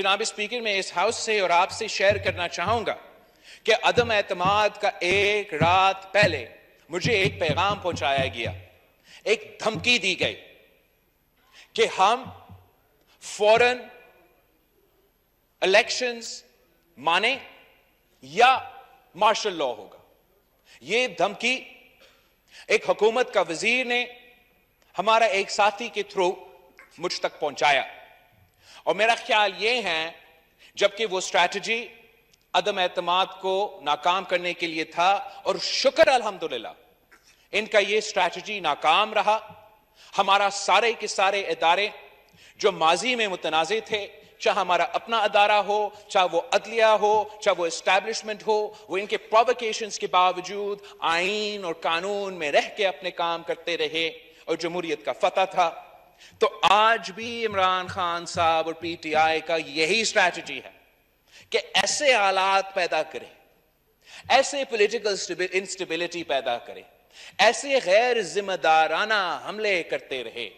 जनाब स्पीकर मैं इस हाउस से और आपसे शेयर करना चाहूंगा कि अदम एतमाद का एक रात पहले मुझे एक पैगाम पहुंचाया गया एक धमकी दी गई कि हम फौरन इलेक्शंस माने या मार्शल लॉ होगा यह धमकी एक हुकूमत का वजीर ने हमारा एक साथी के थ्रू मुझ तक पहुंचाया और मेरा ख्याल ये है जबकि वो स्ट्रैटेजी अदम एतमाद को नाकाम करने के लिए था और शुक्र अल्हम्दुलिल्लाह इनका ये स्ट्रैटेजी नाकाम रहा हमारा सारे के सारे इदारे जो माजी में मुतनाज़ थे चाहे हमारा अपना अदारा हो चाहे वो अदलिया हो चाहे वो इस्टेब्लिशमेंट हो वो इनके प्रोवोकेशंस के बावजूद आइन और कानून में रह के अपने काम करते रहे और जमहूरियत का फतह था तो आज भी इमरान खान साहब और पीटीआई का यही स्ट्रैटेजी है कि ऐसे हालात पैदा करें ऐसे पॉलिटिकल इंस्टेबिलिटी पैदा करें ऐसे गैर जिम्मेदाराना हमले करते रहे